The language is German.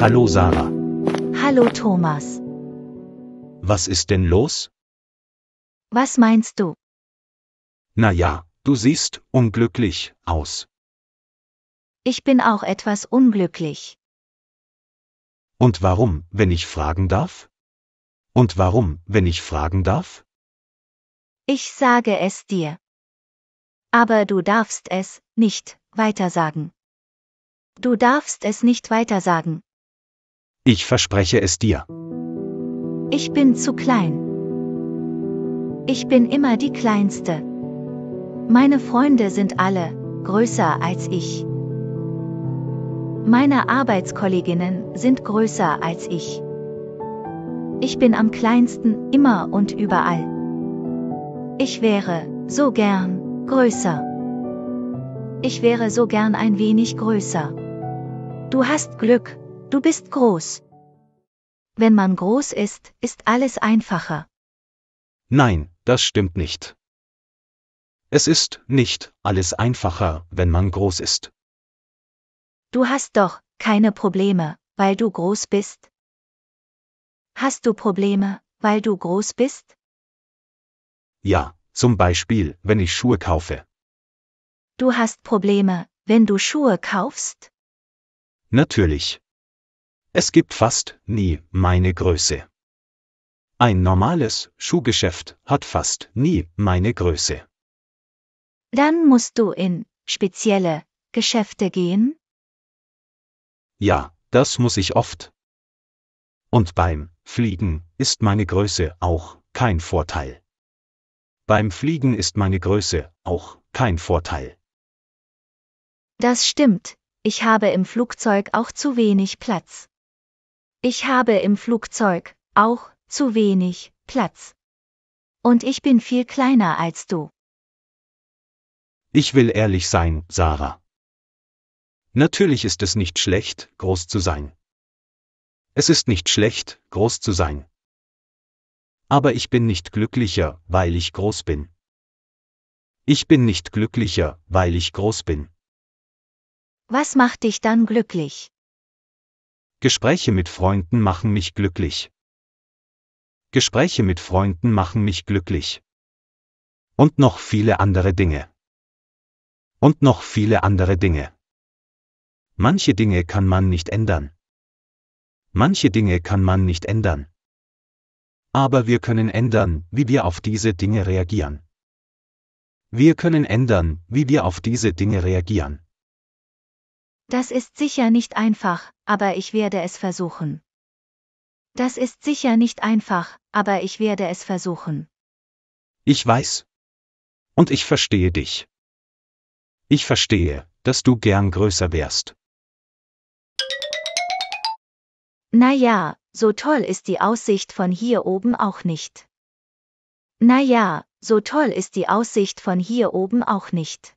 Hallo Sarah. Hallo Thomas. Was ist denn los? Was meinst du? Na ja, du siehst unglücklich aus. Ich bin auch etwas unglücklich. Und warum, wenn ich fragen darf? Und warum, wenn ich fragen darf? Ich sage es dir. Aber du darfst es nicht weitersagen. Du darfst es nicht weitersagen. Ich verspreche es dir. Ich bin zu klein. Ich bin immer die Kleinste. Meine Freunde sind alle größer als ich. Meine Arbeitskolleginnen sind größer als ich. Ich bin am kleinsten, immer und überall. Ich wäre so gern größer. Ich wäre so gern ein wenig größer. Du hast Glück, Du bist groß. Wenn man groß ist, ist alles einfacher. Nein, das stimmt nicht. Es ist nicht alles einfacher, wenn man groß ist. Du hast doch keine Probleme, weil du groß bist. Hast du Probleme, weil du groß bist? Ja, zum Beispiel, wenn ich Schuhe kaufe. Du hast Probleme, wenn du Schuhe kaufst? Natürlich. Es gibt fast nie meine Größe. Ein normales Schuhgeschäft hat fast nie meine Größe. Dann musst du in spezielle Geschäfte gehen? Ja, das muss ich oft. Und beim Fliegen ist meine Größe auch kein Vorteil. Beim Fliegen ist meine Größe auch kein Vorteil. Das stimmt, ich habe im Flugzeug auch zu wenig Platz. Ich habe im Flugzeug auch zu wenig Platz. Und ich bin viel kleiner als du. Ich will ehrlich sein, Sarah. Natürlich ist es nicht schlecht, groß zu sein. Es ist nicht schlecht, groß zu sein. Aber ich bin nicht glücklicher, weil ich groß bin. Ich bin nicht glücklicher, weil ich groß bin. Was macht dich dann glücklich? Gespräche mit Freunden machen mich glücklich. Gespräche mit Freunden machen mich glücklich. Und noch viele andere Dinge. Und noch viele andere Dinge. Manche Dinge kann man nicht ändern. Manche Dinge kann man nicht ändern. Aber wir können ändern, wie wir auf diese Dinge reagieren. Wir können ändern, wie wir auf diese Dinge reagieren. Das ist sicher nicht einfach, aber ich werde es versuchen. Das ist sicher nicht einfach, aber ich werde es versuchen. Ich weiß. Und ich verstehe dich. Ich verstehe, dass du gern größer wärst. Na ja, so toll ist die Aussicht von hier oben auch nicht. Na ja, so toll ist die Aussicht von hier oben auch nicht.